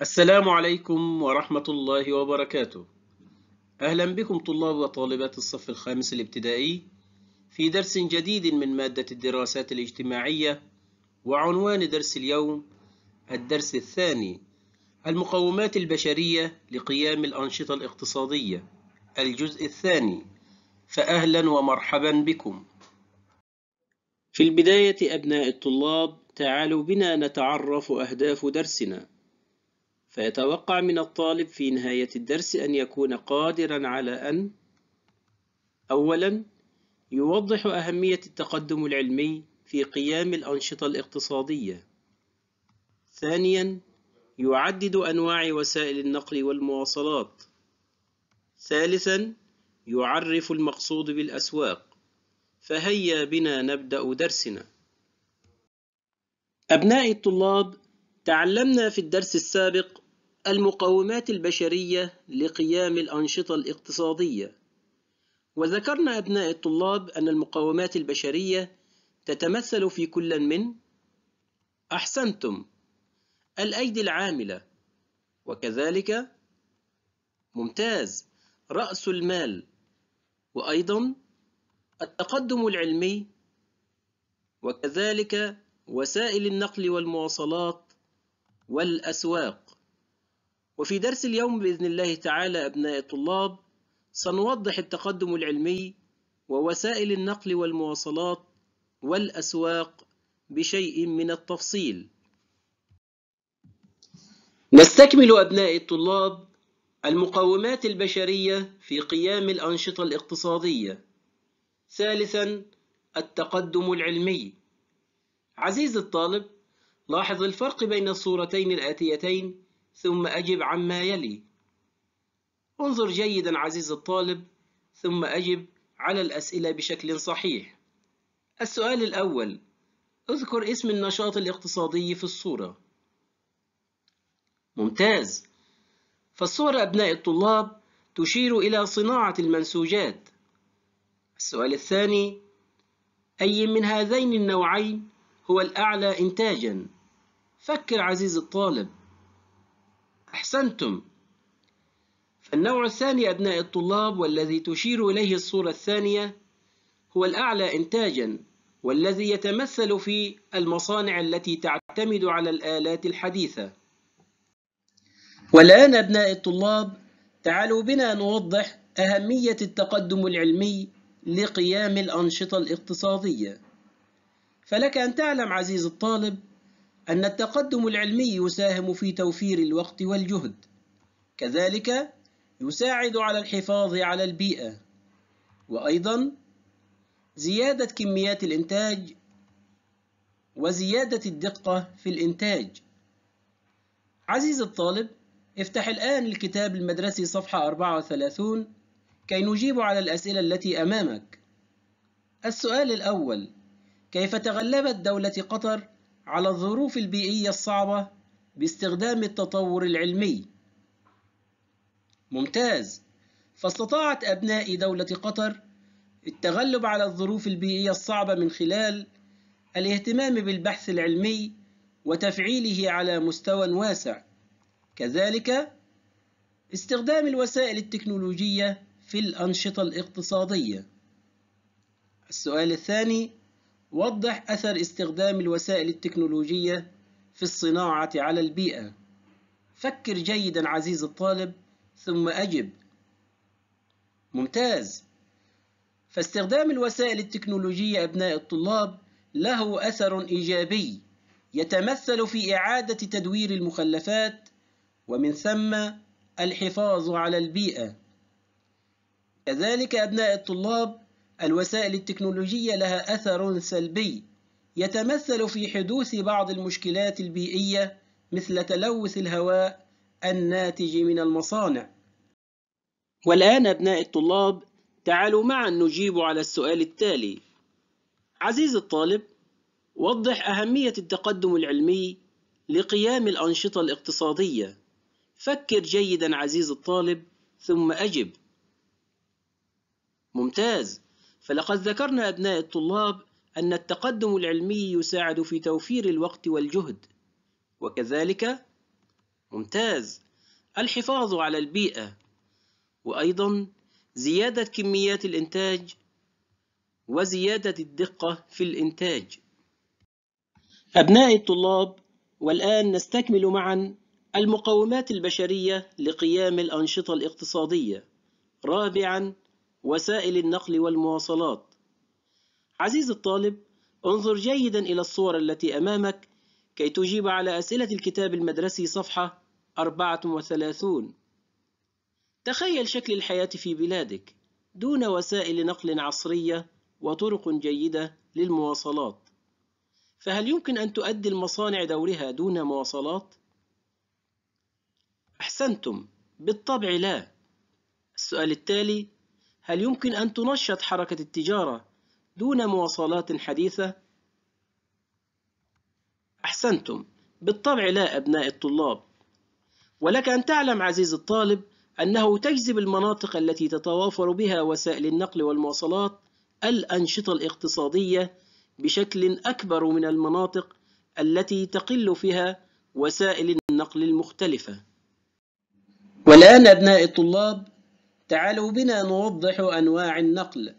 السلام عليكم ورحمة الله وبركاته أهلا بكم طلاب وطالبات الصف الخامس الابتدائي في درس جديد من مادة الدراسات الاجتماعية وعنوان درس اليوم الدرس الثاني المقومات البشرية لقيام الأنشطة الاقتصادية الجزء الثاني فأهلا ومرحبا بكم في البداية أبناء الطلاب تعالوا بنا نتعرف أهداف درسنا فيتوقع من الطالب في نهاية الدرس أن يكون قادرا على أن أولا يوضح أهمية التقدم العلمي في قيام الأنشطة الاقتصادية ثانيا يعدد أنواع وسائل النقل والمواصلات ثالثا يعرف المقصود بالأسواق فهيا بنا نبدأ درسنا أبنائي الطلاب تعلمنا في الدرس السابق المقومات البشرية لقيام الأنشطة الاقتصادية وذكرنا أبناء الطلاب أن المقومات البشرية تتمثل في كل من أحسنتم الأيدي العاملة وكذلك ممتاز رأس المال وأيضا التقدم العلمي وكذلك وسائل النقل والمواصلات والأسواق وفي درس اليوم بإذن الله تعالى أبناء الطلاب سنوضح التقدم العلمي ووسائل النقل والمواصلات والأسواق بشيء من التفصيل نستكمل أبناء الطلاب المقومات البشرية في قيام الأنشطة الاقتصادية ثالثا التقدم العلمي عزيزي الطالب لاحظ الفرق بين الصورتين الآتيتين ثم أجب عما يلي انظر جيدا عزيز الطالب ثم أجب على الأسئلة بشكل صحيح السؤال الأول اذكر اسم النشاط الاقتصادي في الصورة ممتاز فالصور أبناء الطلاب تشير إلى صناعة المنسوجات السؤال الثاني أي من هذين النوعين هو الأعلى إنتاجا؟ فكر عزيز الطالب أحسنتم فالنوع الثاني أبناء الطلاب والذي تشير إليه الصورة الثانية هو الأعلى إنتاجا والذي يتمثل في المصانع التي تعتمد على الآلات الحديثة والآن أبناء الطلاب تعالوا بنا نوضح أهمية التقدم العلمي لقيام الأنشطة الاقتصادية فلك أن تعلم عزيز الطالب أن التقدم العلمي يساهم في توفير الوقت والجهد كذلك يساعد على الحفاظ على البيئة وأيضا زيادة كميات الإنتاج وزيادة الدقة في الإنتاج عزيزي الطالب افتح الآن الكتاب المدرسي صفحة 34 كي نجيب على الأسئلة التي أمامك السؤال الأول كيف تغلبت دولة قطر على الظروف البيئية الصعبة باستخدام التطور العلمي ممتاز فاستطاعت أبناء دولة قطر التغلب على الظروف البيئية الصعبة من خلال الاهتمام بالبحث العلمي وتفعيله على مستوى واسع كذلك استخدام الوسائل التكنولوجية في الأنشطة الاقتصادية السؤال الثاني وضح أثر استخدام الوسائل التكنولوجية في الصناعة على البيئة فكر جيدا عزيز الطالب ثم أجب ممتاز فاستخدام الوسائل التكنولوجية أبناء الطلاب له أثر إيجابي يتمثل في إعادة تدوير المخلفات ومن ثم الحفاظ على البيئة كذلك أبناء الطلاب الوسائل التكنولوجية لها أثر سلبي يتمثل في حدوث بعض المشكلات البيئية مثل تلوث الهواء الناتج من المصانع. والآن أبناء الطلاب تعالوا معا نجيب على السؤال التالي. عزيزي الطالب، وضح أهمية التقدم العلمي لقيام الأنشطة الاقتصادية. فكر جيدا عزيزي الطالب ثم أجب. ممتاز فلقد ذكرنا أبناء الطلاب أن التقدم العلمي يساعد في توفير الوقت والجهد وكذلك ممتاز الحفاظ على البيئة وأيضا زيادة كميات الإنتاج وزيادة الدقة في الإنتاج أبناء الطلاب والآن نستكمل معا المقومات البشرية لقيام الأنشطة الاقتصادية رابعا وسائل النقل والمواصلات عزيزي الطالب انظر جيدا إلى الصور التي أمامك كي تجيب على أسئلة الكتاب المدرسي صفحة 34 تخيل شكل الحياة في بلادك دون وسائل نقل عصرية وطرق جيدة للمواصلات فهل يمكن أن تؤدي المصانع دورها دون مواصلات؟ أحسنتم بالطبع لا السؤال التالي هل يمكن أن تنشط حركة التجارة دون مواصلات حديثة؟ أحسنتم بالطبع لا أبناء الطلاب ولك أن تعلم عزيز الطالب أنه تجذب المناطق التي تتوافر بها وسائل النقل والمواصلات الأنشطة الاقتصادية بشكل أكبر من المناطق التي تقل فيها وسائل النقل المختلفة. والآن أبناء الطلاب تعالوا بنا نوضح أنواع النقل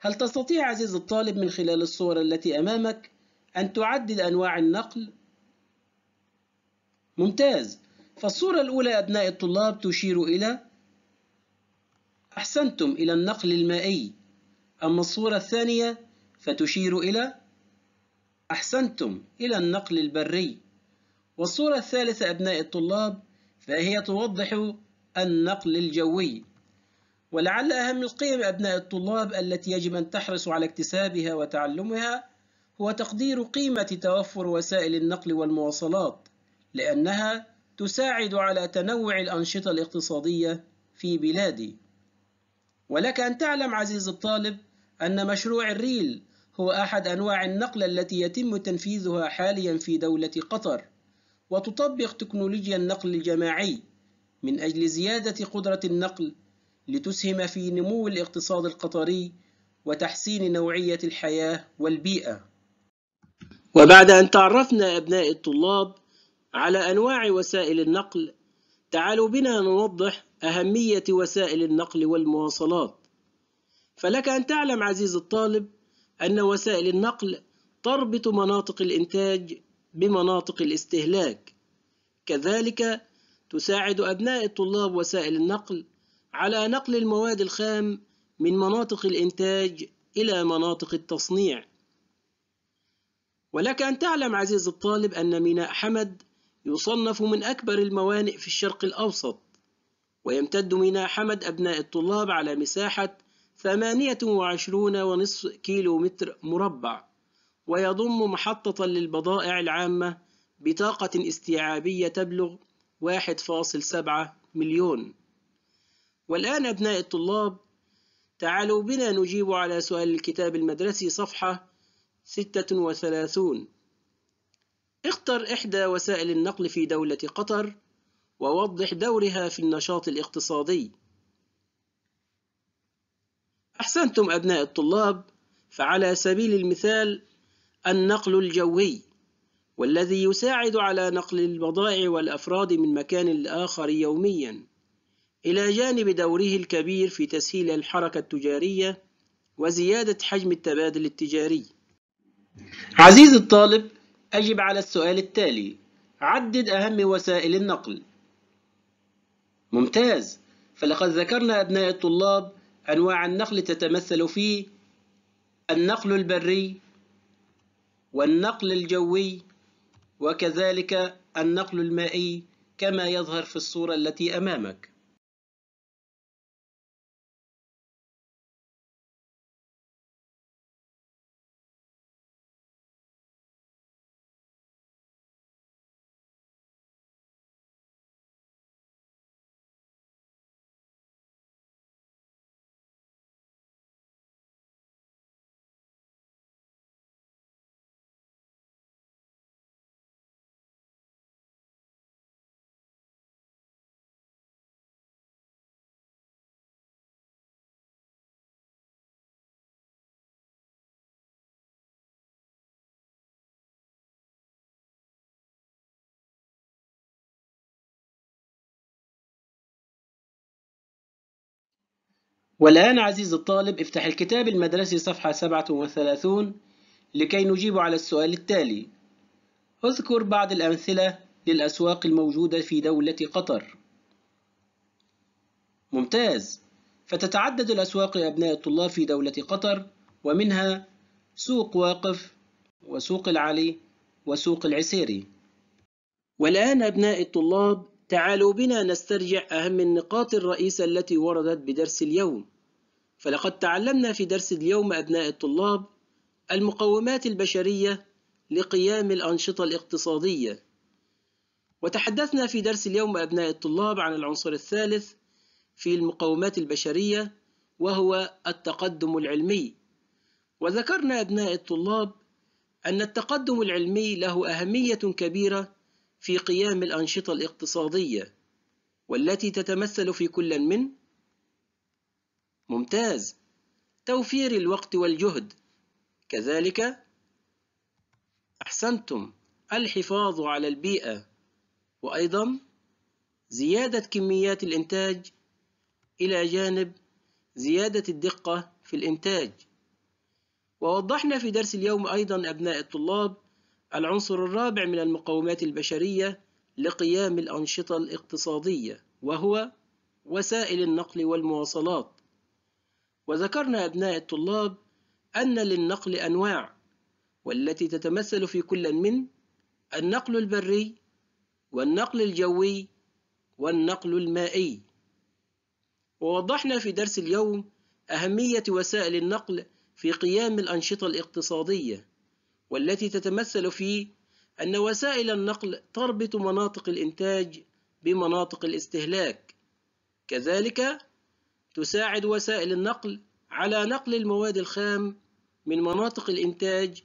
هل تستطيع عزيز الطالب من خلال الصور التي أمامك أن تعدد أنواع النقل؟ ممتاز فالصورة الأولى أبناء الطلاب تشير إلى أحسنتم إلى النقل المائي أما الصورة الثانية فتشير إلى أحسنتم إلى النقل البري والصورة الثالثة أبناء الطلاب فهي توضح النقل الجوي ولعل أهم القيم أبناء الطلاب التي يجب أن تحرصوا على اكتسابها وتعلمها هو تقدير قيمة توفر وسائل النقل والمواصلات لأنها تساعد على تنوع الأنشطة الاقتصادية في بلادي ولك أن تعلم عزيز الطالب أن مشروع الريل هو أحد أنواع النقل التي يتم تنفيذها حاليا في دولة قطر وتطبق تكنولوجيا النقل الجماعي من أجل زيادة قدرة النقل لتسهم في نمو الاقتصاد القطري وتحسين نوعية الحياة والبيئة. وبعد أن تعرفنا أبناء الطلاب على أنواع وسائل النقل، تعالوا بنا نوضح أهمية وسائل النقل والمواصلات. فلك أن تعلم عزيز الطالب أن وسائل النقل تربط مناطق الإنتاج بمناطق الاستهلاك. كذلك تساعد أبناء الطلاب وسائل النقل على نقل المواد الخام من مناطق الإنتاج إلى مناطق التصنيع. ولك أن تعلم عزيز الطالب أن ميناء حمد يصنف من أكبر الموانئ في الشرق الأوسط، ويمتد ميناء حمد أبناء الطلاب على مساحة 28.5 كيلو متر مربع، ويضم محطة للبضائع العامة بطاقة استيعابية تبلغ واحد فاصل سبعة مليون والآن أبناء الطلاب تعالوا بنا نجيب على سؤال الكتاب المدرسي صفحة ستة وثلاثون اختر إحدى وسائل النقل في دولة قطر ووضح دورها في النشاط الاقتصادي أحسنتم أبناء الطلاب فعلى سبيل المثال النقل الجوي والذي يساعد على نقل البضائع والأفراد من مكان لآخر يوميًا، إلى جانب دوره الكبير في تسهيل الحركة التجارية وزيادة حجم التبادل التجاري. عزيزي الطالب، أجب على السؤال التالي: عدد أهم وسائل النقل. ممتاز، فلقد ذكرنا أبناء الطلاب أنواع النقل تتمثل في النقل البري والنقل الجوي وكذلك النقل المائي كما يظهر في الصورة التي أمامك والآن عزيزي الطالب افتح الكتاب المدرسي صفحة 37 لكي نجيب على السؤال التالي اذكر بعض الأمثلة للأسواق الموجودة في دولة قطر ممتاز فتتعدد الأسواق لأبناء الطلاب في دولة قطر ومنها سوق واقف وسوق العلي وسوق العسيري والآن أبناء الطلاب تعالوا بنا نسترجع أهم النقاط الرئيسة التي وردت بدرس اليوم فلقد تعلمنا في درس اليوم أبناء الطلاب المقومات البشرية لقيام الأنشطة الاقتصادية وتحدثنا في درس اليوم أبناء الطلاب عن العنصر الثالث في المقومات البشرية وهو التقدم العلمي وذكرنا أبناء الطلاب أن التقدم العلمي له أهمية كبيرة في قيام الأنشطة الاقتصادية والتي تتمثل في كل من ممتاز توفير الوقت والجهد كذلك أحسنتم الحفاظ على البيئة وأيضا زيادة كميات الإنتاج إلى جانب زيادة الدقة في الإنتاج ووضحنا في درس اليوم أيضا أبناء الطلاب العنصر الرابع من المقومات البشرية لقيام الأنشطة الاقتصادية وهو وسائل النقل والمواصلات وذكرنا أبناء الطلاب أن للنقل أنواع والتي تتمثل في كل من النقل البري والنقل الجوي والنقل المائي ووضحنا في درس اليوم أهمية وسائل النقل في قيام الأنشطة الاقتصادية والتي تتمثل في أن وسائل النقل تربط مناطق الإنتاج بمناطق الاستهلاك كذلك تساعد وسائل النقل على نقل المواد الخام من مناطق الإنتاج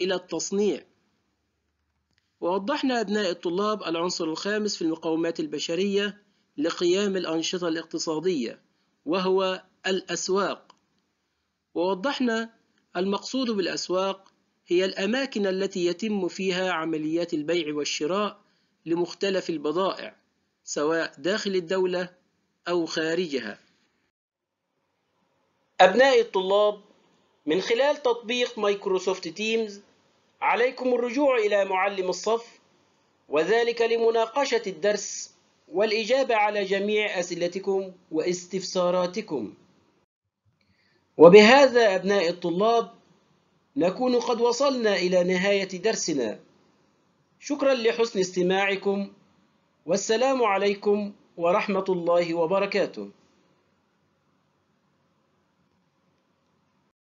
إلى التصنيع ووضحنا أبناء الطلاب العنصر الخامس في المقومات البشرية لقيام الأنشطة الاقتصادية وهو الأسواق ووضحنا المقصود بالأسواق هي الأماكن التي يتم فيها عمليات البيع والشراء لمختلف البضائع سواء داخل الدولة أو خارجها. أبنائي الطلاب، من خلال تطبيق مايكروسوفت تيمز، عليكم الرجوع إلى معلم الصف وذلك لمناقشة الدرس والإجابة على جميع أسئلتكم واستفساراتكم. وبهذا أبنائي الطلاب نكون قد وصلنا إلى نهاية درسنا شكرا لحسن استماعكم والسلام عليكم ورحمة الله وبركاته